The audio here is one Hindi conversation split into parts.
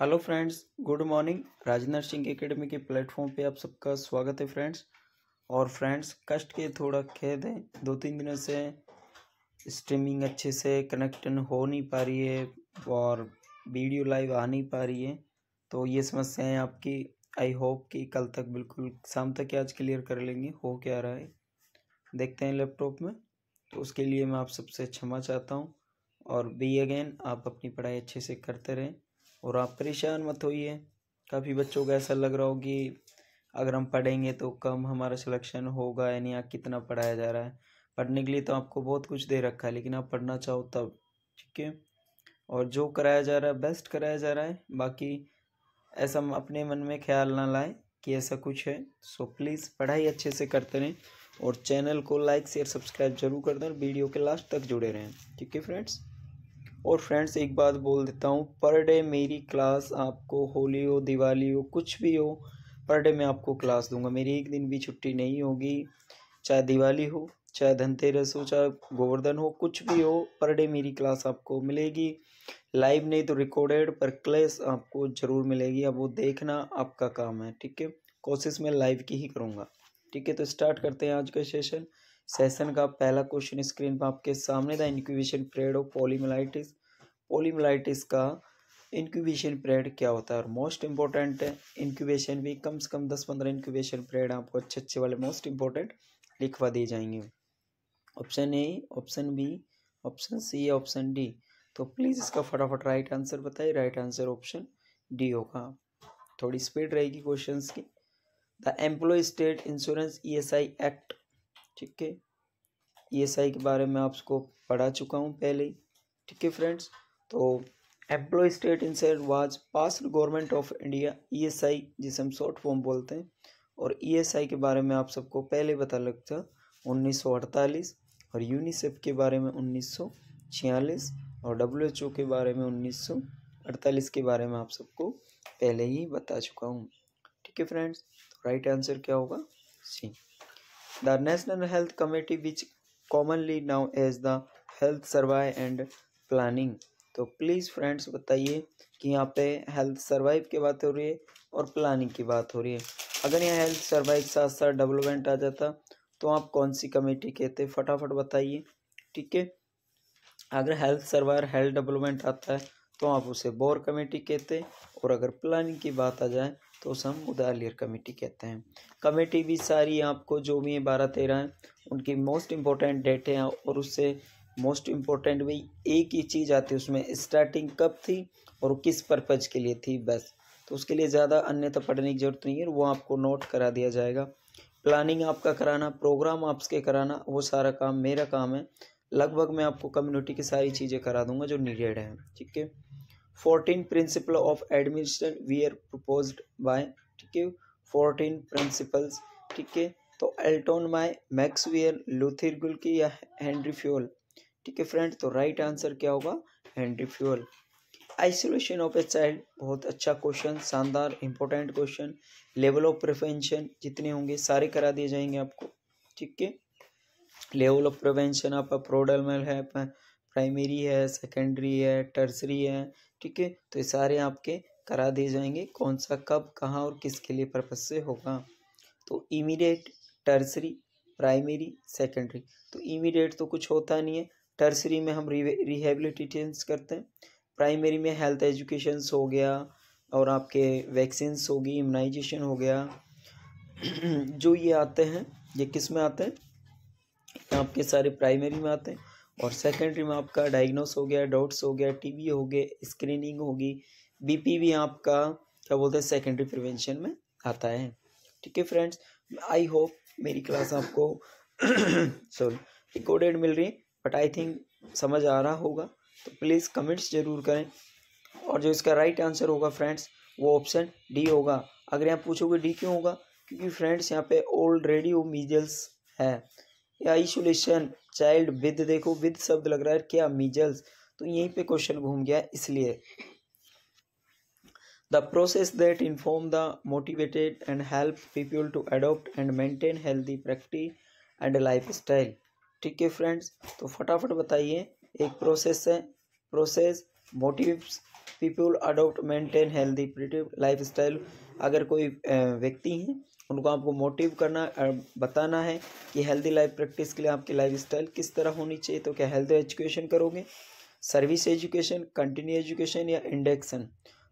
Hello friends good morning Rajendra Singh academy के प्लेटफॉर्म पे आप सबका स्वागत है फ्रेंड्स और फ्रेंड्स कष्ट के थोड़ा खेद है दो तीन दिनों से स्ट्रीमिंग अच्छे से कनेक्टन हो नहीं पा रही है और वीडियो लाइव आ नहीं पा रही है तो ये समस्याएं आपकी आई होप कि कल तक बिल्कुल शाम तक आज क्लियर कर लेंगे हो क्या रहा है देखते हैं लैपटॉप में तो उसके लिए मैं आप सबसे क्षमा चाहता हूँ और बी अगेन आप अपनी पढ़ाई अच्छे से करते रहें और आप परेशान मत होइए काफ़ी बच्चों को ऐसा लग रहा हो कि अगर हम पढ़ेंगे तो कम हमारा सिलेक्शन होगा यानी आप कितना पढ़ाया जा रहा है पढ़ने के लिए तो आपको बहुत कुछ दे रखा है लेकिन आप पढ़ना चाहो तब ठीक है और जो कराया जा रहा है बेस्ट कराया जा रहा है बाकी ऐसा अपने मन में ख्याल ना लाए कि ऐसा कुछ है सो प्लीज़ पढ़ाई अच्छे से करते रहें और चैनल को लाइक शेयर सब्सक्राइब जरूर कर दें और वीडियो के लास्ट तक जुड़े रहें ठीक है फ्रेंड्स और फ्रेंड्स एक बात बोल देता हूँ पर डे मेरी क्लास आपको होली हो दिवाली हो कुछ भी हो पर डे मैं आपको क्लास दूंगा मेरी एक दिन भी छुट्टी नहीं होगी चाहे दिवाली हो चाहे धनतेरस हो चाहे गोवर्धन हो कुछ भी हो पर डे मेरी क्लास आपको मिलेगी लाइव नहीं तो रिकॉर्डेड पर क्लास आपको ज़रूर मिलेगी अब वो देखना आपका काम है ठीक है कोशिश मैं लाइव की ही करूँगा ठीक है तो स्टार्ट करते हैं आज का सेशन सेशन का पहला क्वेश्चन स्क्रीन पर आपके सामने था incubation period of poliomyelitis poliomyelitis का इंक्यूबेशन पीरियड क्या होता है और मोस्ट इंपॉर्टेंट इंक्यूबेशन भी कम से कम दस पंद्रह इंक्यूबेशन पीरियड आपको अच्छे अच्छे वाले मोस्ट इंपॉर्टेंट लिखवा दिए जाएंगे option A option B option C option D तो प्लीज़ इसका फटाफट राइट आंसर बताइए राइट आंसर ऑप्शन डी होगा थोड़ी स्पीड रहेगी क्वेश्चंस की the employee state insurance ESI act ठीक है ईएसआई के बारे में आपको पढ़ा चुका हूँ पहले ही ठीक है फ्रेंड्स तो employee state insurance was pass government of India ESI जिसे हम शॉर्ट फॉर्म बोलते हैं और ईएसआई e के बारे में आप सबको पहले पता लगता उन्नीस और यूनिसेफ के बारे में उन्नीस और डब्ल्यू के बारे में उन्नीस के बारे में आप सबको पहले ही बता चुका हूँ ठीक है फ्रेंड्स तो राइट आंसर क्या होगा C The National Health Committee, which commonly known as the Health Survey and Planning. तो प्लीज़ फ्रेंड्स बताइए कि यहाँ पे हेल्थ सर्वाइव की बात हो रही है और प्लानिंग की बात हो रही है अगर यहाँ हेल्थ सर्वाइव के साथ साथ डेवलपमेंट आ जाता तो आप कौन सी कमेटी कहते फटाफट बताइए ठीक है अगर हेल्थ सर्वाइवर हेल्थ डेवलपमेंट आता है तो आप उसे बोर कमेटी कहते और अगर प्लानिंग की बात आ जाए तो उस हम उधार लेयर कमेटी कहते हैं कमेटी भी सारी आपको जो भी है बारह तेरह हैं उनकी मोस्ट इम्पोर्टेंट डेट है और उससे मोस्ट इम्पोर्टेंट भी एक ही चीज़ आती है उसमें स्टार्टिंग कब थी और किस पर्पज़ के लिए थी बस तो उसके लिए ज़्यादा अन्यथा तो पढ़ने की ज़रूरत नहीं है वो आपको नोट करा दिया जाएगा प्लानिंग आपका कराना प्रोग्राम आपके कराना वो सारा काम मेरा काम है लगभग मैं आपको कम्युनिटी की सारी चीज़ें करा दूंगा जो नीडेड हैं ठीक है fourteen principle of administration we are propose by ठीक है फोर्टीन principles ठीक है तो एल्टोन माय मैक्स मैक्सवेयर लुथिरगुल की या हेनरी फ्यूल ठीक है फ्रेंड तो राइट आंसर क्या होगा Henry Fayol isolation of a child बहुत अच्छा क्वेश्चन शानदार important question level of prevention जितने होंगे सारे करा दिए जाएंगे आपको ठीक है लेवल ऑफ प्रिवेंशन आपका प्रोडलमल है प्राइमरी है सेकेंडरी है टर्सरी है ठीक है तो ये सारे आपके करा दिए जाएंगे कौन सा कब कहाँ और किसके लिए पर्पज से होगा तो इमीडिएट टर्सरी प्राइमरी सेकेंडरी तो इमीडिएट तो कुछ होता नहीं है टर्सरी में हम रिहेबिलिटेशन करते हैं प्राइमरी में हेल्थ एजुकेशन हो गया और आपके वैक्सीन्स होगी इम्यूनाइजेशन हो गया जो ये आते हैं ये किस में आते हैं आपके सारे प्राइमरी में आते हैं और सेकेंडरी में आपका डायग्नोस हो गया डाउट्स हो गया टीबी हो गए स्क्रीनिंग होगी बीपी भी आपका क्या बोलते हैं सेकेंडरी प्रिवेंशन में आता है ठीक है फ्रेंड्स आई होप मेरी क्लास आपको सॉरी रिकॉर्डेड मिल रही है बट आई थिंक समझ आ रहा होगा तो प्लीज़ कमेंट्स जरूर करें और जो इसका राइट आंसर होगा फ्रेंड्स वो ऑप्शन डी होगा अगर यहाँ पूछोगे डी क्यों होगा क्योंकि फ्रेंड्स यहाँ पे ऑलरेडी वो मीजल्स है या आइसोलेशन चाइल्ड विद देखो विद शब्द लग रहा है क्या मीजल्स तो यहीं पे क्वेश्चन घूम गया इसलिए the process that inform the motivated and help people to adopt and maintain healthy practice and lifestyle ठीक है फ्रेंड्स तो फटाफट बताइए एक प्रोसेस है process motivates people adopt maintain healthy lifestyle अगर कोई व्यक्ति हैं उनको आपको मोटिव करना बताना है कि हेल्दी लाइफ प्रैक्टिस के लिए आपकी लाइफ स्टाइल किस तरह होनी चाहिए तो क्या हेल्थ एजुकेशन करोगे सर्विस एजुकेशन कंटिन्यू एजुकेशन या इंडेक्शन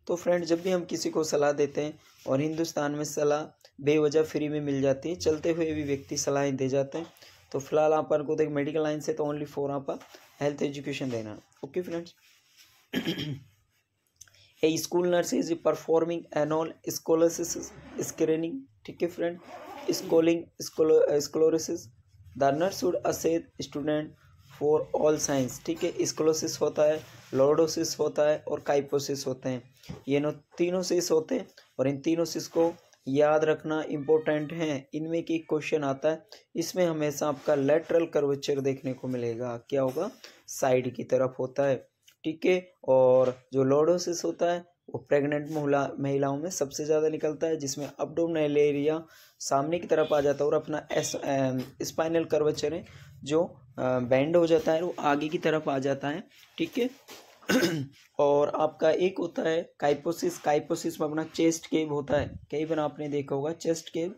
तो फ्रेंड जब भी हम किसी को सलाह देते हैं और हिंदुस्तान में सलाह बेवजह फ्री में मिल जाती है चलते हुए भी व्यक्ति सलाहें दे जाते हैं तो फिलहाल आप को देख मेडिकल लाइन से तो ओनली फोर आप हेल्थ एजुकेशन देना okay friends a school nurse is performing annual scholarship screening ठीक है friend schooling scoliosis the nurse should assess student for all signs ठीक है स्कोलोसिस होता है लोडोसिस होता है और काइपोसिस होते हैं ये नो तीनों सिस होते हैं और इन तीनों सिस को याद रखना इम्पोर्टेंट है इनमें की क्वेश्चन आता है इसमें हमेशा आपका लेटरल कर्वेचर देखने को मिलेगा क्या होगा साइड की तरफ होता है ठीक है और जो लोडोसिस होता है वो प्रेग्नेंट महिलाओं में सबसे ज़्यादा निकलता है जिसमें अपडोमिनल एरिया सामने की तरफ आ जाता है और अपना एस स्पाइनल कर्वेचर है जो बैंड हो जाता है वो आगे की तरफ आ जाता है ठीक है और आपका एक होता है काइपोसिस काइपोसिस में अपना चेस्ट केव होता है कई बार आपने देखा होगा चेस्ट केव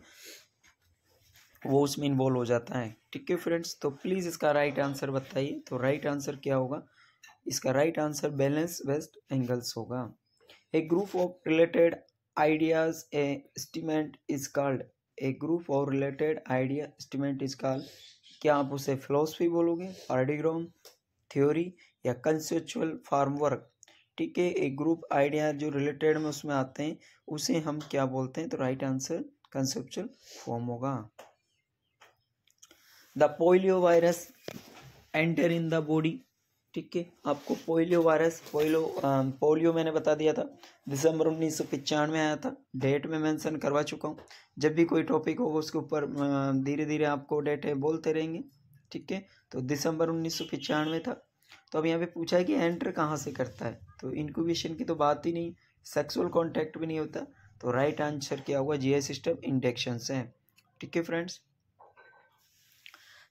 वो उसमें इन्वॉल्व हो जाता है ठीक है फ्रेंड्स तो प्लीज़ इसका राइट आंसर बताइए तो राइट आंसर क्या होगा इसका right answer balance waist angles होगा A group of related ideas a estimate is called a group of related idea estimate is called क्या आप उसे फिलोसफी बोलोगे पार्टीग्राम थ्योरी या कंसेचुअल फार्मवर्क वर्क ठीक है एक ग्रुप आइडिया जो रिलेटेड में उसमें आते हैं उसे हम क्या बोलते हैं तो राइट आंसर कंसेप्चुअल फॉर्म होगा the polio virus enter in the body ठीक है आपको पोलियो वायरस पोलियो पोलियो मैंने बता दिया था दिसंबर उन्नीस सौ पचानवे आया था डेट में मेंशन करवा चुका हूँ जब भी कोई टॉपिक होगा उसके ऊपर धीरे धीरे आपको डेट है बोलते रहेंगे ठीक है तो दिसंबर उन्नीस सौ पचानवे था तो अब यहाँ पे पूछा है कि एंटर कहाँ से करता है तो इनक्यूबेशन की तो बात ही नहीं सेक्सुअल कॉन्टैक्ट भी नहीं होता तो राइट आंसर क्या होगा जी सिस्टम इंडेक्शन से ठीक है friends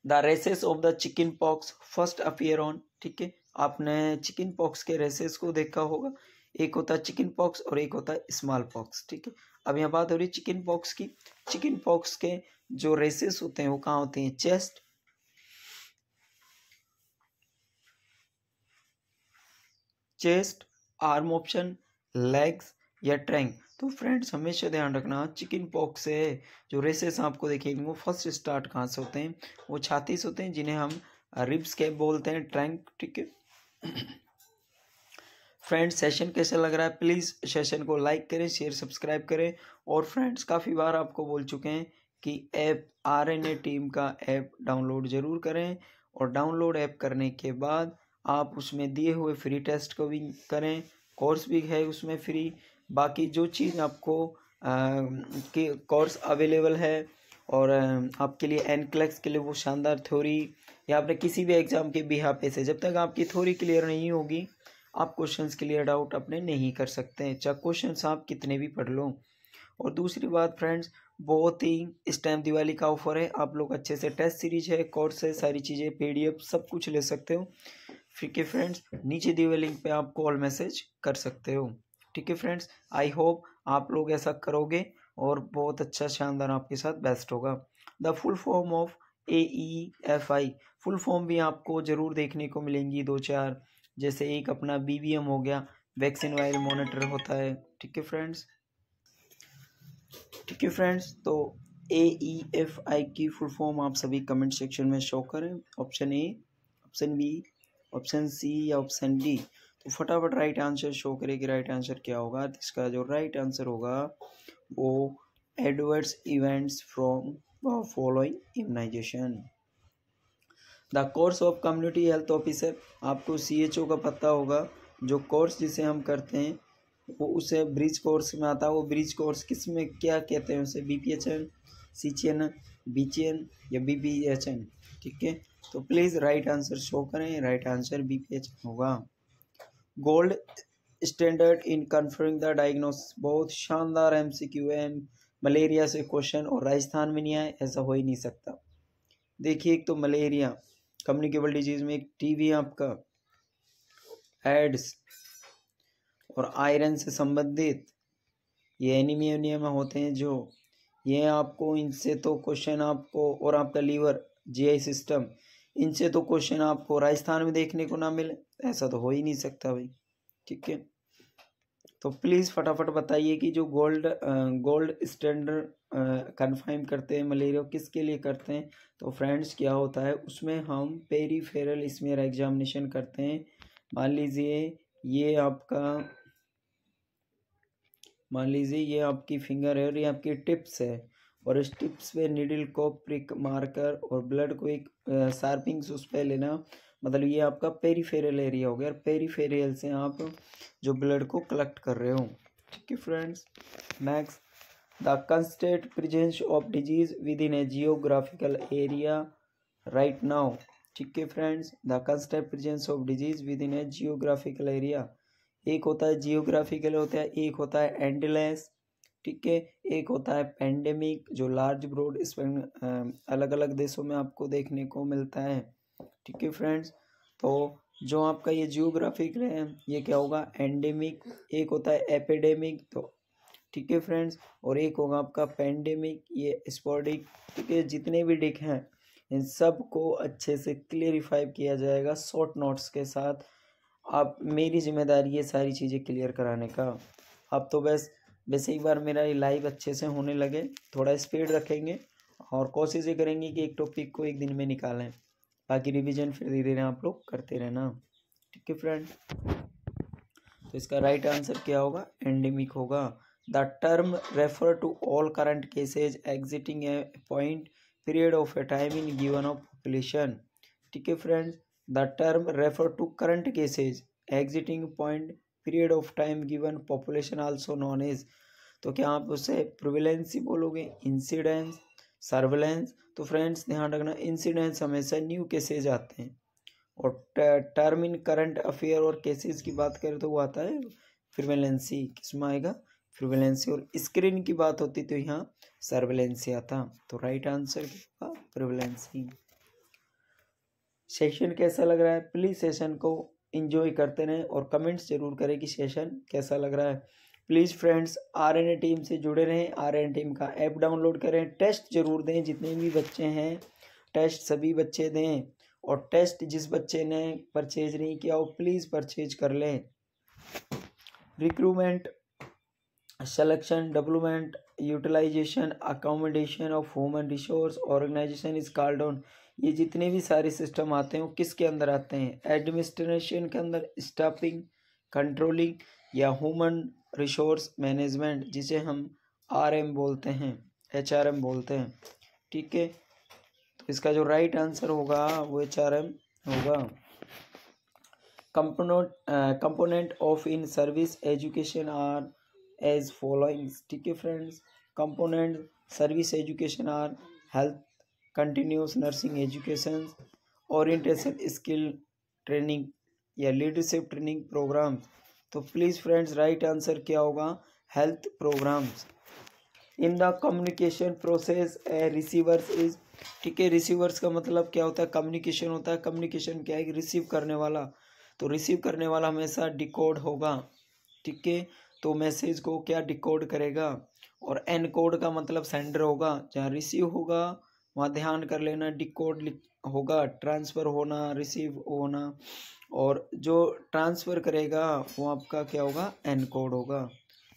the rashes of the chicken pox first appear on ठीक है आपने चिकन पॉक्स के रेसेस को देखा होगा एक होता है चिकन पॉक्स और एक होता है स्मॉल पॉक्स ठीक है अब यहाँ बात हो रही है चिकन पॉक्स की चिकन पॉक्स के जो रेसेस होते हैं वो कहाँ होते हैं chest chest arm option legs या ट्रैंक तो फ्रेंड्स हमेशा ध्यान रखना चिकन पॉक्स है जो रेसेस आपको देखेंगे वो फर्स्ट स्टार्ट कहाँ से होते हैं वो छाती से होते हैं जिन्हें हम रिब्स कैप बोलते हैं ट्रैंक ठीक है फ्रेंड्स सेशन कैसा लग रहा है प्लीज़ सेशन को लाइक करें शेयर सब्सक्राइब करें और फ्रेंड्स काफ़ी बार आपको बोल चुके हैं कि app R N A team का ऐप डाउनलोड ज़रूर करें और डाउनलोड ऐप करने के बाद आप उसमें दिए हुए फ्री टेस्ट को भी करें कोर्स भी है उसमें फ्री बाकी जो चीज़ आपको के कोर्स अवेलेबल है और आपके लिए एन क्लैक्स के लिए वो शानदार थ्योरी या आपने किसी भी एग्ज़ाम के बिहा पे से जब तक आपकी थ्योरी क्लियर नहीं होगी आप क्वेश्चंस क्लियर डाउट अपने नहीं कर सकते हैं चाहे क्वेश्चंस आप कितने भी पढ़ लो और दूसरी बात फ्रेंड्स बहुत ही इस टाइम दिवाली का ऑफर है आप लोग अच्छे से टेस्ट सीरीज है कोर्स है सारी चीज़ें पीडीएफ सब कुछ ले सकते हो फिर के फ्रेंड्स नीचे दिवाली लिंक पर आप कॉल मैसेज कर सकते हो ठीक है फ्रेंड्स आई होप आप लोग ऐसा करोगे और बहुत अच्छा शानदार आपके साथ बेस्ट होगा the full form of A E F I full form भी आपको ज़रूर देखने को मिलेंगी दो चार जैसे एक अपना बी वी एम हो गया वैक्सीन वायरल मोनिटर होता है ठीक है फ्रेंड्स ठीक है फ्रेंड्स तो ए ई एफ आई की फुल फॉर्म आप सभी कमेंट सेक्शन में शो करें option A option B option C या ऑप्शन डी फटाफट राइट आंसर शो करे कि राइट आंसर क्या होगा इसका जो राइट आंसर होगा वो adverse events from following immunization the course of community health officer आपको ओ का पता होगा जो कोर्स जिसे हम करते हैं वो उसे ब्रिज कोर्स में आता है वो ब्रिज कोर्स किस में क्या कहते हैं उसे B P H N C ची एन बी ची एन या बी पी एच एन ठीक है तो प्लीज़ राइट आंसर शो करें right answer B P H N होगा gold standard in confirming the diagnose बहुत शानदार एम सी क्यू है मलेरिया से क्वेश्चन और राजस्थान में नहीं आए ऐसा हो ही नहीं सकता देखिए एक तो मलेरिया कम्युनिकेबल डिजीज में एक टीवी आपका एड्स और आयरन से संबंधित ये एनीमिया में होते हैं जो ये आपको इनसे तो क्वेश्चन आपको और आपका लीवर जीआई सिस्टम इनसे तो क्वेश्चन आपको राजस्थान में देखने को ना मिले ऐसा तो हो ही नहीं सकता भाई ठीक है तो प्लीज़ फटाफट बताइए कि जो गोल्ड गोल्ड स्टैंडर्ड कन्फर्म करते हैं मलेरिया किसके लिए करते हैं तो फ्रेंड्स क्या होता है उसमें हम पेरीफेरल स्मेयर एग्जामिनेशन करते हैं मान लीजिए ये आपका मान लीजिए ये आपकी फिंगर है और ये आपकी टिप्स है और इस टिप्स पे निडिल को प्रिक मारकर और ब्लड को एक शार्पिंग उस पर लेना मतलब ये आपका पेरीफेरल एरिया हो गया और पेरीफेरियल से आप जो ब्लड को कलेक्ट कर रहे हो ठीक है friends next the constant presence of disease within a geographical area right now ठीक है friends the constant presence of disease within a geographical area एक होता है जियोग्राफिकल होता है एक होता है एंडलेस ठीक है एक होता है पेंडेमिक जो लार्ज ब्रोड इस अलग अलग देशों में आपको देखने को मिलता है ठीक है फ्रेंड्स तो जो आपका ये जियोग्राफिक है ये क्या होगा एंडेमिक एक होता है एपिडेमिक तो ठीक है फ्रेंड्स और एक होगा आपका पेंडेमिक ये स्पोर्डिक ठीक है जितने भी डिक हैं इन सब को अच्छे से क्लियरिफाई किया जाएगा शॉर्ट नोट्स के साथ आप मेरी जिम्मेदारी है सारी चीज़ें क्लियर कराने का आप तो बस वैसे एक बार मेरा ये लाइव अच्छे से होने लगे थोड़ा स्पीड रखेंगे और कोशिश ये करेंगे कि एक टॉपिक को एक दिन में निकालें बाकी रिवीजन फिर धीरे धीरे आप लोग करते रहना ठीक है फ्रेंड तो इसका राइट आंसर क्या होगा एंडेमिक होगा the term refer to all current cases existing a point period of a time in given of population ठीक है friends the term refer to current cases existing point period of time given population also known as तो क्या आप उसे प्रिविलेंसी बोलोगे इंसिडेंस सर्वेलेंस तो फ्रेंड्स ध्यान रखना इंसिडेंस हमेशा न्यू केसेज आते हैं और टर्म इन करंट अफेयर और केसेस की बात करें तो वो आता है फ्रिवेलेंसी किसमें आएगा फ्रिवेलेंसी और स्क्रीन की बात होती तो यहाँ सर्वेलेंसी आता तो राइट आंसर फ्रिवेलेंसी सेशन कैसा लग रहा है प्लीज़ सेशन को इंजॉय करते रहें और कमेंट्स जरूर करें कि सेशन कैसा लग रहा है please friends R N A team से जुड़े रहें आर एन टीम का ऐप डाउनलोड करें टेस्ट ज़रूर दें जितने भी बच्चे हैं टेस्ट सभी बच्चे दें और टेस्ट जिस बच्चे ने परचेज नहीं किया वो प्लीज़ परचेज कर लें recruitment selection development utilization accommodation of human resource organization is called on ये जितने भी सारे सिस्टम आते हैं वो किसके अंदर आते हैं एडमिनिस्ट्रेशन के अंदर स्टाफिंग कंट्रोलिंग या ह्यूमन रिसोर्स मैनेजमेंट जिसे हम आर एम बोलते हैं एच आर एम बोलते हैं ठीक है तो इसका जो राइट आंसर होगा वो एच आर एम होगा component component of in service education are as followings ठीक है friends component service education are health continuous nursing education orientation skill training या लीडरशिप ट्रेनिंग प्रोग्राम्स तो प्लीज़ फ्रेंड्स राइट आंसर क्या होगा health programs in the communication process a receivers is ठीक है रिसीवर्स का मतलब क्या होता है कम्युनिकेशन होता है कम्युनिकेशन क्या है रिसीव करने वाला तो रिसीव करने वाला हमेशा डिकोड होगा ठीक है तो मैसेज को क्या डिकोड करेगा और एनकोड का मतलब सेंडर होगा जहाँ रिसीव होगा वहाँ ध्यान कर लेना डिकोड होगा ट्रांसफ़र होना रिसीव होना और जो ट्रांसफ़र करेगा वो आपका क्या होगा एन कोड होगा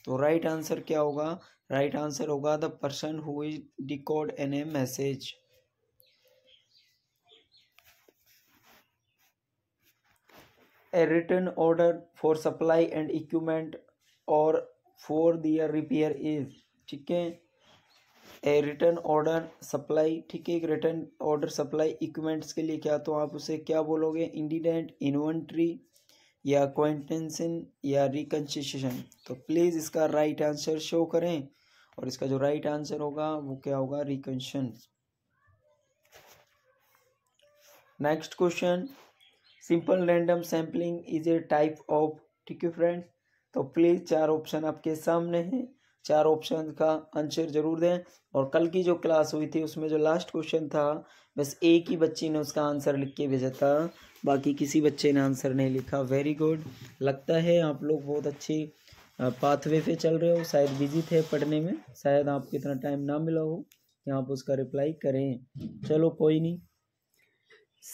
तो राइट right आंसर क्या होगा राइट right आंसर होगा the person who is code an a message a return order for supply and equipment और फॉर दियर रिपेयर इज ठीक है ए रिटर्न ऑर्डर सप्लाई ठीक है एक रिटर्न ऑर्डर सप्लाई इक्विपमेंट्स के लिए क्या तो आप उसे क्या बोलोगे इंडिडेंट इन्वेंट्री या क्वेंटेंसन या रिकनसेशन तो प्लीज़ इसका राइट right आंसर शो करें और इसका जो राइट right आंसर होगा वो क्या होगा रिकनशन next question simple random sampling is a type of ठीक है फ्रेंड तो प्लीज़ चार ऑप्शन आपके सामने हैं चार ऑप्शन का आंसर जरूर दें और कल की जो क्लास हुई थी उसमें जो लास्ट क्वेश्चन था बस एक ही बच्ची ने उसका आंसर लिख के भेजा था बाकी किसी बच्चे ने आंसर नहीं लिखा वेरी गुड लगता है आप लोग बहुत अच्छी पाथवे पे चल रहे हो शायद बिजी थे पढ़ने में शायद आपको इतना टाइम ना मिला हो कि आप उसका रिप्लाई करें चलो कोई नहीं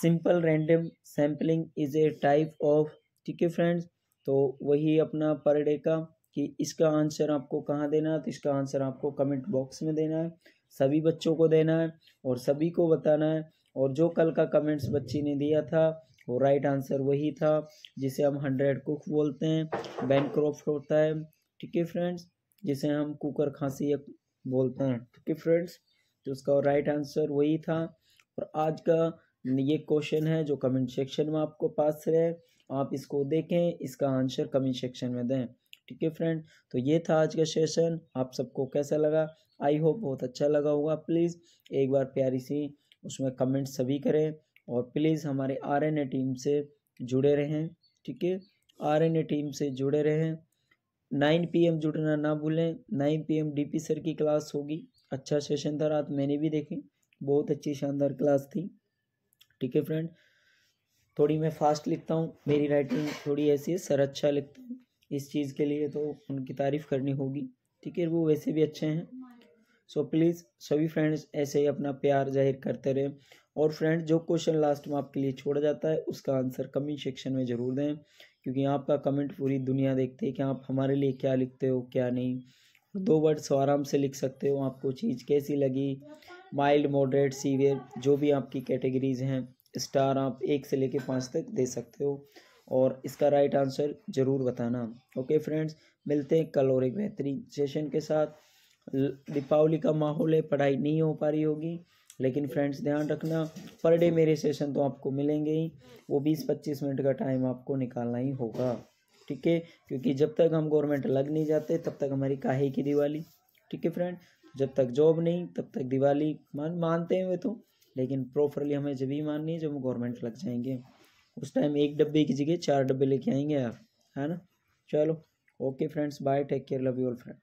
simple random sampling is a type of ठीक है फ्रेंड्स तो वही अपना पर डे का कि इसका आंसर आपको कहाँ देना है तो इसका आंसर आपको कमेंट बॉक्स में देना है सभी बच्चों को देना है और सभी को बताना है और जो कल का कमेंट्स बच्ची ने दिया था वो राइट आंसर वही था जिसे हम हंड्रेड कुक बोलते हैं बैनक्रॉफ्ट होता है ठीक है फ्रेंड्स जिसे हम कुकर खांसी बोलते हैं ठीक है फ्रेंड्स तो उसका राइट आंसर वही था और आज का ये क्वेश्चन है जो कमेंट सेक्शन में आपको पास रहे आप इसको देखें इसका आंसर कमेंट सेक्शन में दें ठीक है फ्रेंड तो ये था आज का सेशन आप सबको कैसा लगा आई होप बहुत अच्छा लगा होगा प्लीज़ एक बार प्यारी सी उसमें कमेंट सभी करें और प्लीज़ हमारे आर एन ए टीम से जुड़े रहें ठीक है आर एन ए टीम से जुड़े रहें नाइन पी एम जुड़ना ना भूलें nine P M D P sir की क्लास होगी अच्छा सेशन था रात मैंने भी देखी बहुत अच्छी शानदार क्लास थी ठीक है फ्रेंड थोड़ी मैं फास्ट लिखता हूँ मेरी राइटिंग थोड़ी ऐसी है सर अच्छा लिखता इस चीज़ के लिए तो उनकी तारीफ़ करनी होगी ठीक है वो वैसे भी अच्छे हैं सो so, प्लीज़ सभी फ्रेंड्स ऐसे ही अपना प्यार जाहिर करते रहें और फ्रेंड जो क्वेश्चन लास्ट में आपके लिए छोड़ा जाता है उसका आंसर कमेंट सेक्शन में ज़रूर दें क्योंकि आपका कमेंट पूरी दुनिया देखते हैं कि आप हमारे लिए क्या लिखते हो क्या नहीं दो वर्ड्स तो आराम से लिख सकते हो आपको चीज़ कैसी लगी माइल्ड मॉडरेट सीवियर जो भी आपकी कैटेगरीज हैं स्टार आप एक से लेके पाँच तक दे सकते हो और इसका राइट आंसर ज़रूर बताना ओके फ्रेंड्स मिलते हैं कल और एक बेहतरीन सेशन के साथ दीपावली का माहौल है पढ़ाई नहीं हो पा रही होगी लेकिन फ्रेंड्स ध्यान रखना पर डे मेरे सेशन तो आपको मिलेंगे ही वो बीस पच्चीस मिनट का टाइम आपको निकालना ही होगा ठीक है क्योंकि जब तक हम गवर्नमेंट लग नहीं जाते तब तक हमारी काहे की दिवाली ठीक है फ्रेंड जब तक जॉब नहीं तब तक दिवाली मान मानते हैं वे तो लेकिन प्रॉपरली हमें जब भी माननी है जब हम गवर्नमेंट लग जाएंगे उस टाइम एक डब्बे की जगह चार डब्बे लेके आएंगे आप है ना चलो okay friends bye take care love you all friend